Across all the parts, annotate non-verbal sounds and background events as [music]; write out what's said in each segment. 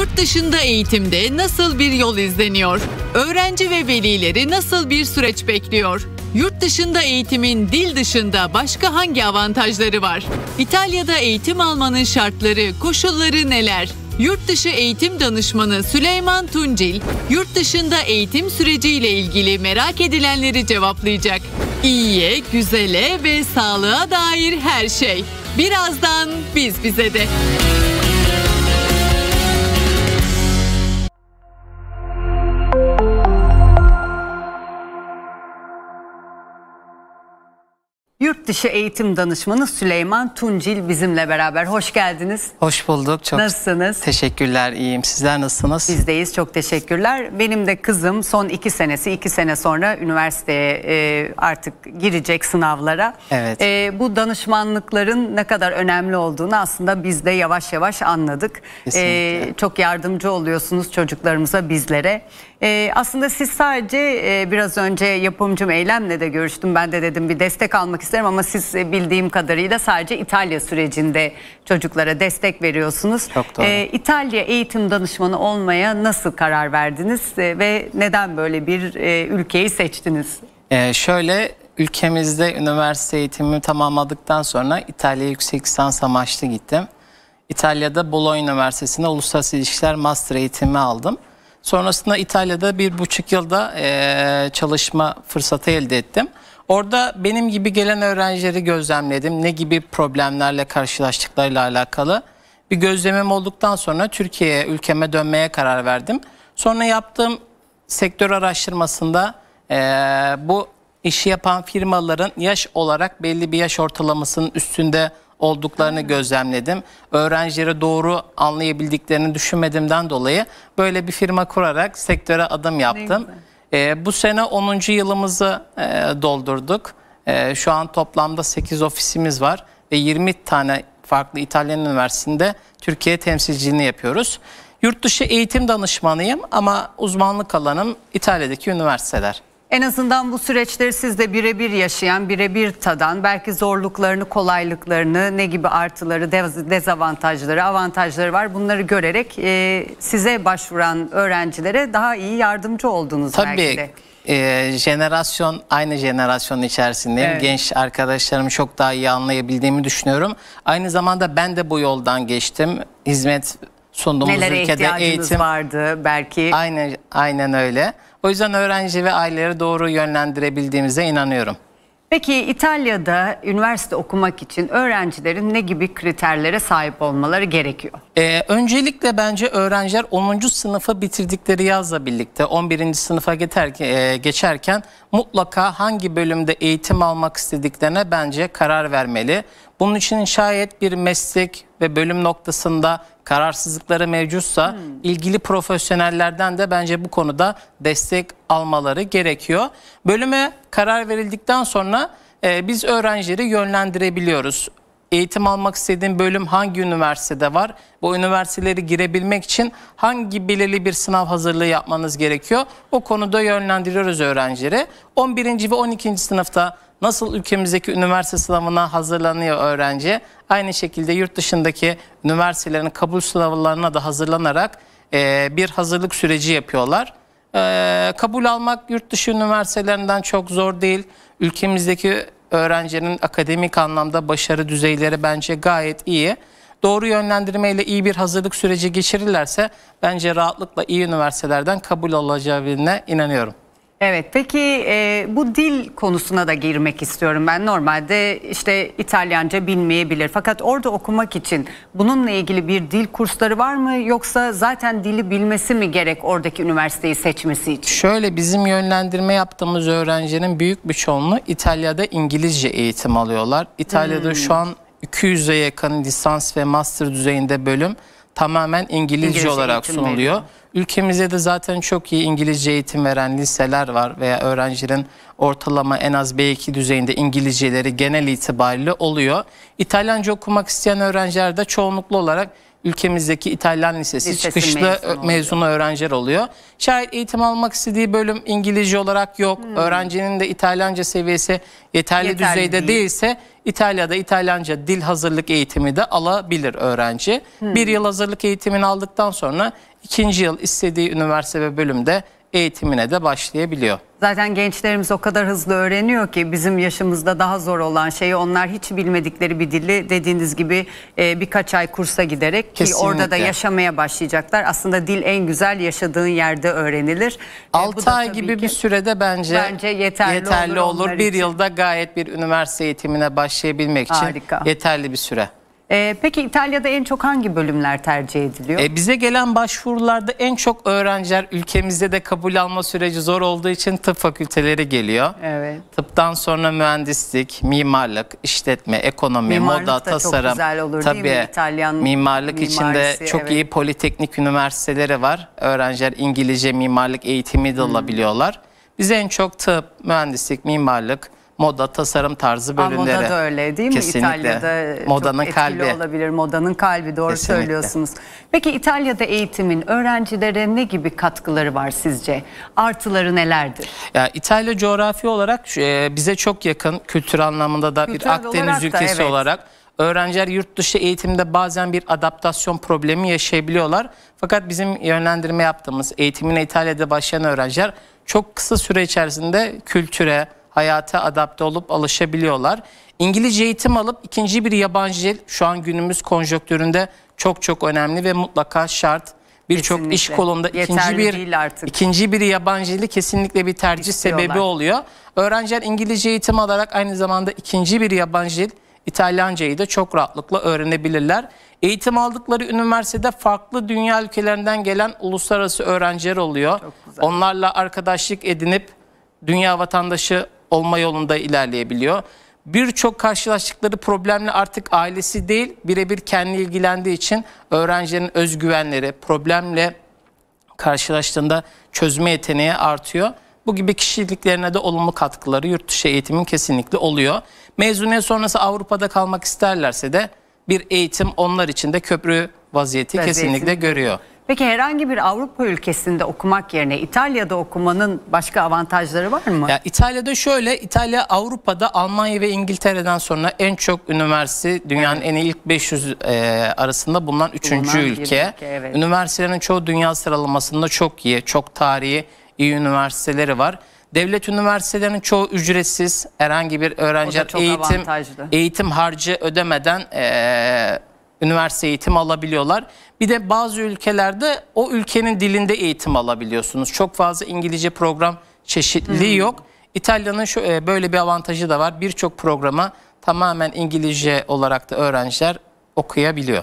Yurt dışında eğitimde nasıl bir yol izleniyor? Öğrenci ve velileri nasıl bir süreç bekliyor? Yurt dışında eğitimin dil dışında başka hangi avantajları var? İtalya'da eğitim almanın şartları, koşulları neler? Yurt dışı eğitim danışmanı Süleyman Tuncil, yurt dışında eğitim süreciyle ilgili merak edilenleri cevaplayacak. İyiye, güzele ve sağlığa dair her şey. Birazdan biz bize de. Dışı Eğitim Danışmanı Süleyman Tuncil bizimle beraber. Hoş geldiniz. Hoş bulduk. Çok nasılsınız? Teşekkürler. İyiyim. Sizler nasılsınız? Bizdeyiz. Çok teşekkürler. Benim de kızım son iki senesi, iki sene sonra üniversiteye e, artık girecek sınavlara. Evet. E, bu danışmanlıkların ne kadar önemli olduğunu aslında biz de yavaş yavaş anladık. E, çok yardımcı oluyorsunuz çocuklarımıza, bizlere. Ee, aslında siz sadece e, biraz önce yapımcım Eylem'le de görüştüm. Ben de dedim bir destek almak isterim ama siz e, bildiğim kadarıyla sadece İtalya sürecinde çocuklara destek veriyorsunuz. Çok doğru. Ee, İtalya eğitim danışmanı olmaya nasıl karar verdiniz e, ve neden böyle bir e, ülkeyi seçtiniz? Ee, şöyle ülkemizde üniversite eğitimimi tamamladıktan sonra İtalya yüksek lisans amaçlı gittim. İtalya'da Bologna Üniversitesi'nde uluslararası ilişkiler master eğitimi aldım. Sonrasında İtalya'da bir buçuk yılda e, çalışma fırsatı elde ettim. Orada benim gibi gelen öğrencileri gözlemledim. Ne gibi problemlerle karşılaştıklarıyla alakalı. Bir gözlemim olduktan sonra Türkiye'ye, ülkeme dönmeye karar verdim. Sonra yaptığım sektör araştırmasında e, bu işi yapan firmaların yaş olarak belli bir yaş ortalamasının üstünde olduklarını gözlemledim. Öğrencileri doğru anlayabildiklerini düşünmediğimden dolayı böyle bir firma kurarak sektöre adım yaptım. E, bu sene 10. yılımızı e, doldurduk. E, şu an toplamda 8 ofisimiz var ve 20 tane farklı İtalyan üniversitesinde Türkiye temsilciliğini yapıyoruz. Yurt dışı eğitim danışmanıyım ama uzmanlık alanım İtalya'daki üniversiteler. En azından bu süreçleri siz de birebir yaşayan, birebir tadan, belki zorluklarını, kolaylıklarını, ne gibi artıları, dezavantajları, avantajları var bunları görerek e, size başvuran öğrencilere daha iyi yardımcı oldunuz Tabii. belki de. Ee, jenerasyon aynı jenerasyon içerisinde evet. genç arkadaşlarım çok daha iyi anlayabildiğimi düşünüyorum. Aynı zamanda ben de bu yoldan geçtim. Hizmet sunduğumuz Nelere ülkede eğitim vardı belki. Aynen aynen öyle. O yüzden öğrenci ve aileleri doğru yönlendirebildiğimize inanıyorum. Peki İtalya'da üniversite okumak için öğrencilerin ne gibi kriterlere sahip olmaları gerekiyor? Ee, öncelikle bence öğrenciler 10. sınıfı bitirdikleri yazla birlikte 11. sınıfa geçerken, geçerken mutlaka hangi bölümde eğitim almak istediklerine bence karar vermeli. Bunun için şayet bir meslek ve bölüm noktasında kararsızlıkları mevcutsa hmm. ilgili profesyonellerden de bence bu konuda destek almaları gerekiyor. Bölüme karar verildikten sonra e, biz öğrencileri yönlendirebiliyoruz. Eğitim almak istediğin bölüm hangi üniversitede var? Bu üniversiteleri girebilmek için hangi belirli bir sınav hazırlığı yapmanız gerekiyor? O konuda yönlendiriyoruz öğrencileri. 11. ve 12. sınıfta Nasıl ülkemizdeki üniversite sınavına hazırlanıyor öğrenci, aynı şekilde yurt dışındaki üniversitelerin kabul sınavlarına da hazırlanarak e, bir hazırlık süreci yapıyorlar. E, kabul almak yurt dışı üniversitelerinden çok zor değil. Ülkemizdeki öğrencinin akademik anlamda başarı düzeyleri bence gayet iyi. Doğru yönlendirmeyle iyi bir hazırlık süreci geçirirlerse bence rahatlıkla iyi üniversitelerden kabul alacağına inanıyorum. Evet peki e, bu dil konusuna da girmek istiyorum ben. Normalde işte İtalyanca bilmeyebilir fakat orada okumak için bununla ilgili bir dil kursları var mı yoksa zaten dili bilmesi mi gerek oradaki üniversiteyi seçmesi için? Şöyle bizim yönlendirme yaptığımız öğrencinin büyük bir çoğunluğu İtalya'da İngilizce eğitim alıyorlar. İtalya'da hmm. şu an 200'e yakın lisans ve master düzeyinde bölüm tamamen İngilizce, İngilizce olarak sunuluyor. Veriyor. Ülkemizde de zaten çok iyi İngilizce eğitim veren liseler var veya öğrencilerin ortalama en az B2 düzeyinde İngilizceleri genel itibariyle oluyor. İtalyanca okumak isteyen öğrenciler de çoğunluklu olarak ülkemizdeki İtalyan Lisesi Lisesi çıkışlı mezunu, mezunu oluyor. öğrenciler oluyor. Şayet eğitim almak istediği bölüm İngilizce olarak yok, hmm. öğrencinin de İtalyanca seviyesi yeterli, yeterli düzeyde değil. değilse İtalya'da İtalyanca dil hazırlık eğitimi de alabilir öğrenci. Hmm. Bir yıl hazırlık eğitimini aldıktan sonra ikinci yıl istediği üniversite ve bölümde eğitimine de başlayabiliyor. Zaten gençlerimiz o kadar hızlı öğreniyor ki bizim yaşımızda daha zor olan şeyi onlar hiç bilmedikleri bir dili dediğiniz gibi e, birkaç ay kursa giderek Kesinlikle. ki orada da yaşamaya başlayacaklar. Aslında dil en güzel yaşadığın yerde öğrenilir. 6 e, ay gibi bir sürede bence, bence yeterli, yeterli olur. olur. Bir için. yılda gayet bir üniversite eğitimine başlayabilmek Harika. için yeterli bir süre. Ee, peki İtalya'da en çok hangi bölümler tercih ediliyor? E, bize gelen başvurularda en çok öğrenciler ülkemizde de kabul alma süreci zor olduğu için tıp fakülteleri geliyor. Evet. Tıptan sonra mühendislik, mimarlık, işletme, ekonomi, mimarlık moda, tasarım. Çok güzel olur tabii, değil mi? İtalyan mimarlık mimarisi, içinde çok evet. iyi politeknik üniversiteleri var. Öğrenciler İngilizce mimarlık eğitimi de hmm. alabiliyorlar. Bize en çok tıp, mühendislik, mimarlık, moda tasarım tarzı bölümleri. moda da öyle değil mi? Kesinlikle. İtalya'da e, modanın çok etkili kalbi. olabilir. Modanın kalbi doğru Kesinlikle. söylüyorsunuz. Peki İtalya'da eğitimin öğrencilere ne gibi katkıları var sizce? Artıları nelerdir? Ya İtalya coğrafi olarak e, bize çok yakın kültür anlamında da Kültürel bir Akdeniz olarak ülkesi da, evet. olarak Öğrenciler yurt dışı eğitimde bazen bir adaptasyon problemi yaşayabiliyorlar. Fakat bizim yönlendirme yaptığımız eğitimine İtalya'da başlayan öğrenciler çok kısa süre içerisinde kültüre, hayata adapte olup alışabiliyorlar. İngilizce eğitim alıp ikinci bir yabancı dil şu an günümüz konjonktüründe çok çok önemli ve mutlaka şart. Birçok iş kolunda ikinci bir artık. ikinci bir yabancı dili kesinlikle bir tercih İstiyorlar. sebebi oluyor. Öğrenciler İngilizce eğitim alarak aynı zamanda ikinci bir yabancı dil İtalyancayı da çok rahatlıkla öğrenebilirler. Eğitim aldıkları üniversitede farklı dünya ülkelerinden gelen uluslararası öğrenciler oluyor. Onlarla arkadaşlık edinip dünya vatandaşı olma yolunda ilerleyebiliyor. Birçok karşılaştıkları problemle artık ailesi değil birebir kendi ilgilendiği için öğrencinin özgüvenleri problemle karşılaştığında çözme yeteneği artıyor. Bu gibi kişiliklerine de olumlu katkıları yurt dışı eğitimin kesinlikle oluyor. Mezuniyet sonrası Avrupa'da kalmak isterlerse de bir eğitim onlar için de köprü vaziyeti, vaziyeti. kesinlikle görüyor. Peki herhangi bir Avrupa ülkesinde okumak yerine İtalya'da okumanın başka avantajları var mı? Ya İtalya'da şöyle, İtalya Avrupa'da Almanya ve İngiltere'den sonra en çok üniversite, dünyanın evet. en ilk 500 e, arasında bulunan 3. ülke. ülke evet. Üniversitelerin çoğu dünya sıralamasında çok iyi, çok tarihi, iyi üniversiteleri var. Devlet üniversitelerinin çoğu ücretsiz, herhangi bir öğrenci eğitim eğitim harcı ödemeden e, üniversite eğitim alabiliyorlar. Bir de bazı ülkelerde o ülkenin dilinde eğitim alabiliyorsunuz. Çok fazla İngilizce program çeşitliliği hı hmm. yok. İtalya'nın şu e, böyle bir avantajı da var. Birçok programa tamamen İngilizce olarak da öğrenciler okuyabiliyor.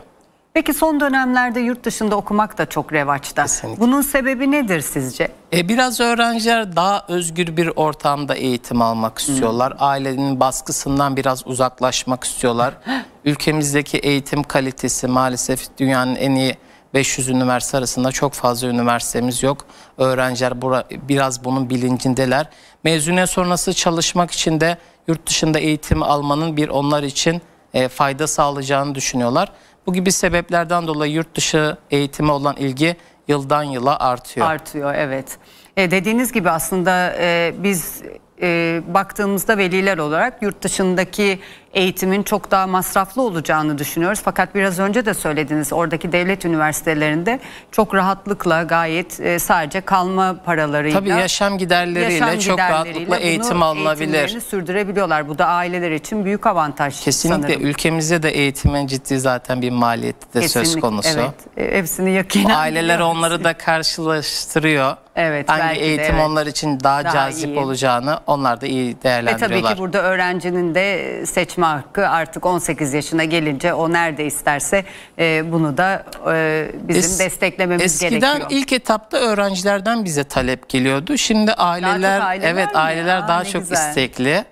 Peki son dönemlerde yurt dışında okumak da çok revaçta. Kesinlikle. Bunun sebebi nedir sizce? E, biraz öğrenciler daha özgür bir ortamda eğitim almak hmm. istiyorlar. Hmm. Ailenin baskısından biraz uzaklaşmak istiyorlar. [gasps] Ülkemizdeki eğitim kalitesi maalesef dünyanın en iyi 500 üniversite arasında çok fazla üniversitemiz yok. Öğrenciler bura, biraz bunun bilincindeler. mezune sonrası çalışmak için de yurt dışında eğitim almanın bir onlar için e, fayda sağlayacağını düşünüyorlar. Bu gibi sebeplerden dolayı yurt dışı eğitime olan ilgi yıldan yıla artıyor. Artıyor evet. E, dediğiniz gibi aslında e, biz e, baktığımızda veliler olarak yurt dışındaki eğitimin çok daha masraflı olacağını düşünüyoruz. Fakat biraz önce de söylediniz oradaki devlet üniversitelerinde çok rahatlıkla gayet e, sadece kalma paralarıyla Tabii yaşam giderleriyle yaşam çok rahatlıkla eğitim alınabilir. sürdürebiliyorlar. Bu da aileler için büyük avantaj Kesinlikle sanırım. ülkemizde de eğitimin ciddi zaten bir maliyeti de Kesinlikle, söz konusu. Evet. E, hepsini yakinen. Aileler onları da karşılaştırıyor. Evet, hangi belki de, eğitim evet. onlar için daha, Daha cazip iyi. olacağını onlar da iyi Ve tabii ki burada öğrencinin de seçme hakkı artık 18 yaşına gelince o nerede isterse e, bunu da e, bizim Es- desteklememiz Eskiden gerekiyor. ilk etapta öğrencilerden bize talep geliyordu. Şimdi aileler, aileler evet aileler Aa, daha çok güzel. istekli.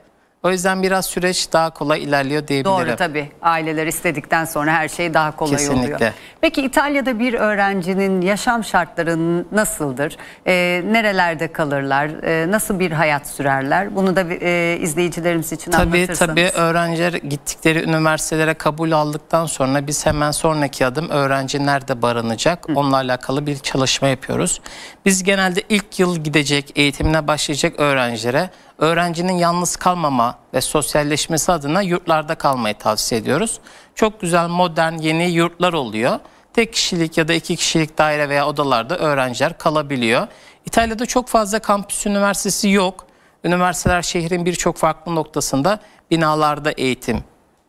O yüzden biraz süreç daha kolay ilerliyor diyebilirim. Doğru tabii. Aileler istedikten sonra her şey daha kolay Kesinlikle. oluyor. Peki İtalya'da bir öğrencinin yaşam şartları nasıldır? E, nerelerde kalırlar? E, nasıl bir hayat sürerler? Bunu da e, izleyicilerimiz için tabii, anlatırsanız. Tabii öğrenciler gittikleri üniversitelere kabul aldıktan sonra biz hemen sonraki adım öğrenci nerede barınacak? Hı. Onunla alakalı bir çalışma yapıyoruz. Biz genelde ilk yıl gidecek, eğitimine başlayacak öğrencilere öğrencinin yalnız kalmama ve sosyalleşmesi adına yurtlarda kalmayı tavsiye ediyoruz. Çok güzel modern yeni yurtlar oluyor. Tek kişilik ya da iki kişilik daire veya odalarda öğrenciler kalabiliyor. İtalya'da çok fazla kampüs üniversitesi yok. Üniversiteler şehrin birçok farklı noktasında binalarda eğitim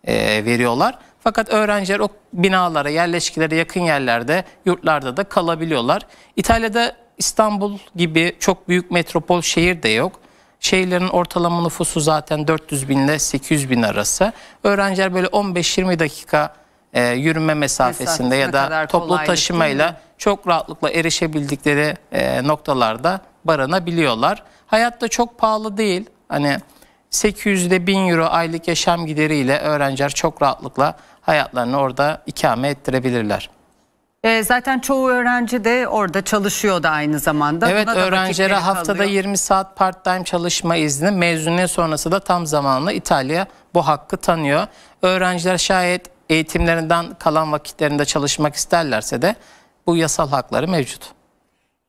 e, veriyorlar. Fakat öğrenciler o binalara, yerleşkilere yakın yerlerde, yurtlarda da kalabiliyorlar. İtalya'da İstanbul gibi çok büyük metropol şehir de yok. Şehirlerin ortalama nüfusu zaten 400 bin ile 800 bin arası. Öğrenciler böyle 15-20 dakika e, yürüme mesafesinde ya da toplu taşımayla mi? çok rahatlıkla erişebildikleri e, noktalarda barınabiliyorlar. Hayatta çok pahalı değil. Hani 800'de 1000 euro aylık yaşam gideriyle öğrenciler çok rahatlıkla hayatlarını orada ikame ettirebilirler. E, zaten çoğu öğrenci de orada çalışıyor da aynı zamanda. Evet Buna öğrencilere haftada kalıyor. 20 saat part time çalışma izni mezuniyet sonrası da tam zamanlı İtalya bu hakkı tanıyor. Öğrenciler şayet eğitimlerinden kalan vakitlerinde çalışmak isterlerse de bu yasal hakları mevcut.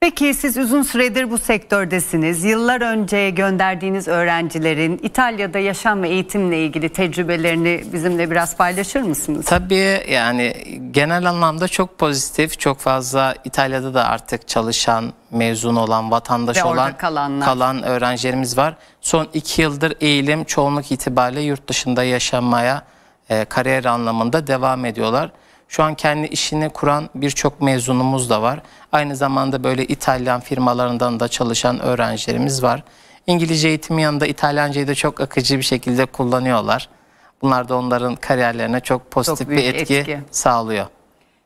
Peki siz uzun süredir bu sektördesiniz. Yıllar önce gönderdiğiniz öğrencilerin İtalya'da yaşam ve eğitimle ilgili tecrübelerini bizimle biraz paylaşır mısınız? Tabii yani genel anlamda çok pozitif. Çok fazla İtalya'da da artık çalışan, mezun olan, vatandaş olan kalanlar. kalan öğrencilerimiz var. Son iki yıldır eğilim çoğunluk itibariyle yurt dışında yaşanmaya, e, kariyer anlamında devam ediyorlar. Şu an kendi işini kuran birçok mezunumuz da var. Aynı zamanda böyle İtalyan firmalarından da çalışan öğrencilerimiz var. İngilizce eğitimi yanında İtalyancayı da çok akıcı bir şekilde kullanıyorlar. Bunlar da onların kariyerlerine çok pozitif çok bir etki, etki sağlıyor.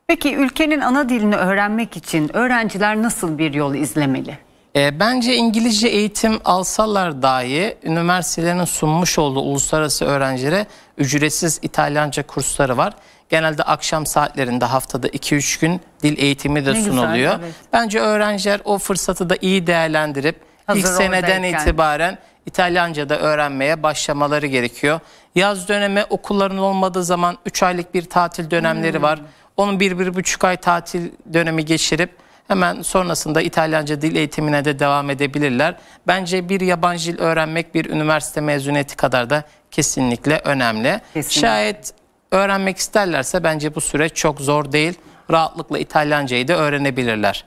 Peki ülkenin ana dilini öğrenmek için öğrenciler nasıl bir yol izlemeli? E, bence İngilizce eğitim alsalar dahi üniversitelerin sunmuş olduğu uluslararası öğrencilere ücretsiz İtalyanca kursları var. Genelde akşam saatlerinde haftada 2-3 gün dil eğitimi de ne sunuluyor. Güzel, evet. Bence öğrenciler o fırsatı da iyi değerlendirip Hazır ilk seneden itibaren İtalyanca da öğrenmeye başlamaları gerekiyor. Yaz dönemi okulların olmadığı zaman 3 aylık bir tatil dönemleri hmm. var. Onun 1-1,5 ay tatil dönemi geçirip Hemen sonrasında İtalyanca dil eğitimine de devam edebilirler. Bence bir yabancı dil öğrenmek bir üniversite mezuniyeti kadar da kesinlikle önemli. Kesinlikle. Şayet öğrenmek isterlerse bence bu süreç çok zor değil. Rahatlıkla İtalyancayı da öğrenebilirler.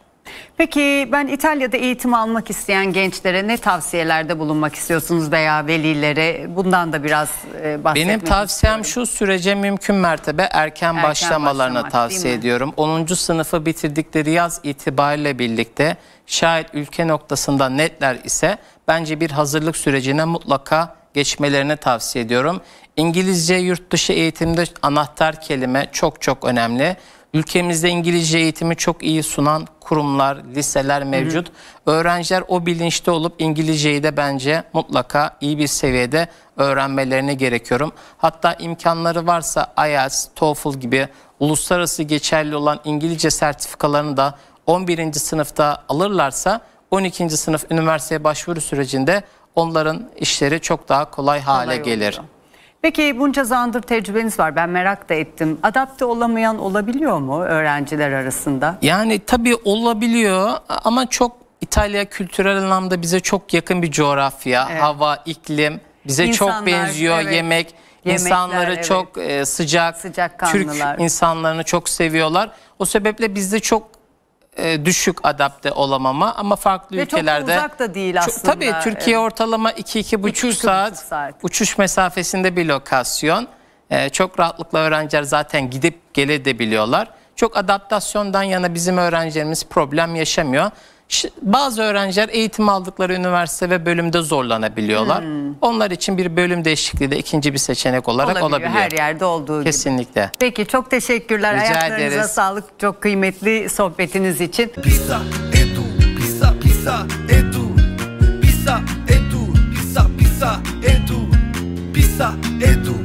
Peki ben İtalya'da eğitim almak isteyen gençlere ne tavsiyelerde bulunmak istiyorsunuz veya velilere? Bundan da biraz e, bahsetmek Benim tavsiyem istiyorum. şu sürece mümkün mertebe erken, erken başlamalarını başlamak, tavsiye ediyorum. 10. sınıfı bitirdikleri yaz itibariyle birlikte şayet ülke noktasında netler ise bence bir hazırlık sürecine mutlaka geçmelerini tavsiye ediyorum. İngilizce yurt dışı eğitimde anahtar kelime çok çok önemli. Ülkemizde İngilizce eğitimi çok iyi sunan kurumlar, liseler mevcut. Hı hı. Öğrenciler o bilinçte olup İngilizceyi de bence mutlaka iyi bir seviyede öğrenmelerine gerekiyorum. Hatta imkanları varsa IELTS, TOEFL gibi uluslararası geçerli olan İngilizce sertifikalarını da 11. sınıfta alırlarsa 12. sınıf üniversiteye başvuru sürecinde onların işleri çok daha kolay hale Kolay gelir. Oldu. Peki bunca zandır tecrübeniz var. Ben merak da ettim. Adapte olamayan olabiliyor mu öğrenciler arasında? Yani tabii olabiliyor ama çok İtalya kültürel anlamda bize çok yakın bir coğrafya. Evet. Hava, iklim bize İnsanlar, çok benziyor. Evet. Yemek, Yemekler, insanları evet. çok e, sıcak. Sıcak Türk insanlarını çok seviyorlar. O sebeple bizde çok e, düşük adapte olamama ama farklı Ve ülkelerde çok uzak da değil aslında. Çok, tabii Türkiye ortalama 2-2,5 saat, saat uçuş mesafesinde bir lokasyon. E, çok rahatlıkla öğrenciler zaten gidip biliyorlar Çok adaptasyondan yana bizim öğrencilerimiz problem yaşamıyor. Bazı öğrenciler eğitim aldıkları üniversite ve bölümde zorlanabiliyorlar. Hmm. Onlar için bir bölüm değişikliği de ikinci bir seçenek olarak olabiliyor. olabiliyor. Her yerde olduğu Kesinlikle. gibi. Kesinlikle. Peki çok teşekkürler. Rica Ayaklarınıza ederiz. sağlık. Çok kıymetli sohbetiniz için. Pizza, edu, pizza, pizza, edu. Pizza, edu, pizza, pizza, edu. Pizza, edu.